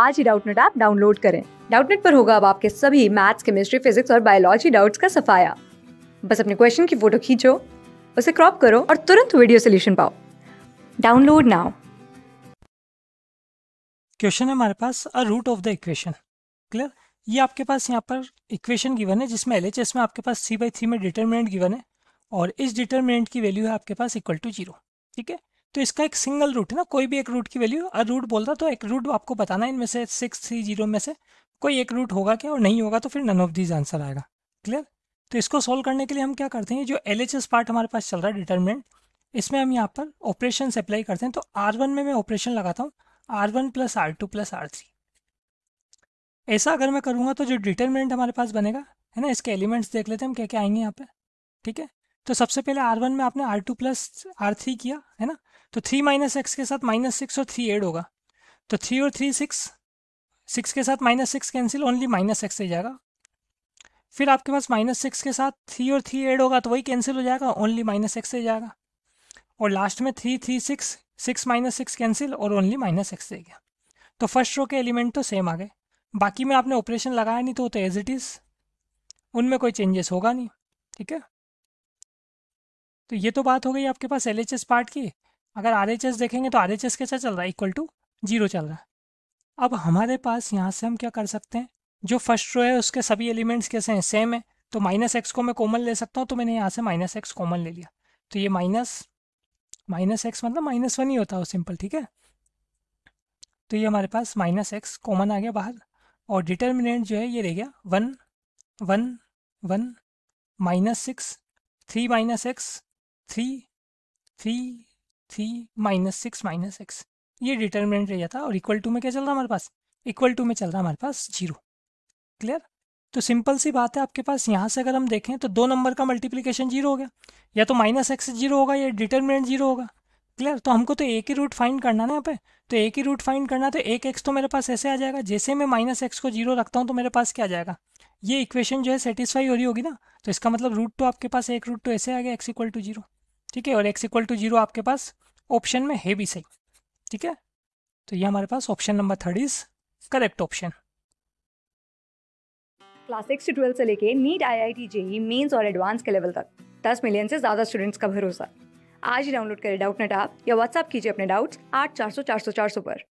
आज ही Doubtnut app download करें डाउटनेट पर होगा अब आपके सभी मैथ्स केमिस्ट्री फिजिक्स और बायोलॉजी डाउट्स का सफाया बस अपने क्वेश्चन की फोटो खींचो उसे क्रॉप करो और तुरंत वीडियो सोल्यूशन पाओ डाउनलोड नाउ क्वेश्चन है हमारे पास a root of the equation clear ये आपके पास यहाँ पर इक्वेशन गिवन है जिसमें एलएचएस में आपके पास थ्री बाई थ्री में डिटर्मिनेंट गिवन है और इस डिटर्मिनेंट की वैल्यू है आपके पास इक्वल टू जीरो ठीक है तो इसका एक सिंगल रूट है ना कोई भी एक रूट की वैल्यू अगर रूट बोल रहा तो एक रूट आपको बताना है इनमें से सिक्स थ्री जीरो में से कोई एक रूट होगा क्या और नहीं होगा तो फिर नन ऑफ दीज आंसर आएगा क्लियर तो इसको सोल्व करने के लिए हम क्या करते हैं जो एल पार्ट हमारे पास चल रहा है डिटर्मिनेंट इसमें हम यहाँ पर ऑपरेशन अप्लाई करते हैं तो आर में मैं ऑपरेशन लगाता हूँ R one plus R two plus R three ऐसा अगर मैं करूँगा तो जो डिटर्मिनेंट हमारे पास बनेगा है ना इसके एलिमेंट्स देख लेते हैं हम क्या क्या आएंगे यहाँ पे ठीक है तो सबसे पहले आर वन में आपने R two plus R three किया है ना तो थ्री माइनस एक्स के साथ माइनस सिक्स और थ्री एड होगा तो थ्री और थ्री सिक्स सिक्स के साथ minus six cancel only minus x से जाएगा फिर आपके पास माइनस सिक्स के साथ थ्री और थ्री एड होगा तो वही कैंसिल हो जाएगा ओनली माइनस एक्स से जाएगा और लास्ट में three three six six minus six cancel और ओनली माइनस एक्स से गया तो फर्स्ट रो के एलिमेंट तो सेम आ गए बाकी में आपने ऑपरेशन लगाया नहीं तो वो तो एज इट इज़ उनमें कोई चेंजेस होगा नहीं ठीक है तो ये तो बात हो गई आपके पास एल पार्ट की अगर आर देखेंगे तो आर कैसा चल रहा है इक्वल टू जीरो चल रहा है अब हमारे पास यहाँ से हम क्या कर सकते हैं जो फर्स्ट रो है उसके सभी एलिमेंट्स कैसे हैं सेम है तो माइनस एक्स को मैं कॉमन ले सकता हूँ तो मैंने यहाँ से माइनस एक्स कॉमन ले लिया तो ये माइनस माइनस एक्स मतलब माइनस वन ही होता है हो सिंपल ठीक है तो ये हमारे पास माइनस एक्स कॉमन आ गया बाहर और डिटर्मिनेंट जो है ये रह गया one one one minus six three minus x three three three minus six minus x ये डिटर्मिनेंट रह जाता और इक्वल टू में क्या चल रहा हमारे पास इक्वल टू में चल रहा हमारे पास जीरो क्लियर तो सिंपल सी बात है आपके पास यहाँ से अगर हम देखें तो दो नंबर का मल्टीप्लीकेशन जीरो हो गया या तो माइनस एक्स जीरो होगा या डिटर्मिनेंट जीरो होगा क्लियर तो हमको तो एक ही रूट फाइंड करना ना यहाँ पे तो एक ही रूट फाइंड करना तो एक एक्स तो मेरे पास ऐसे आ जाएगा जैसे मैं माइनस एक्स को जीरो रखता हूँ तो मेरे पास क्या आ जाएगा ये इक्वेशन जो है सेटिस्फाई हो रही होगी ना तो इसका मतलब रूट तो आपके पास एक रूट तो ऐसे आ गया एक्स इक्वल टू जीरो ठीक है और एक्स इक्वल टू जीरो आपके पास ऑप्शन में है भी सही ठीक है तो ये हमारे पास option number third is correct option class six से ट्वेल्व से लेके NEET I I T JEE mains और एडवांस के लेवल तक दस मिलियन से ज़्यादा स्टूडेंट्स का भरोसा आज ही डाउनलोड करें डाउट नेट आप या व्हाट्सअप कीजिए अपने डाउट्स आठ चार सौ चार सौ चार सौ पर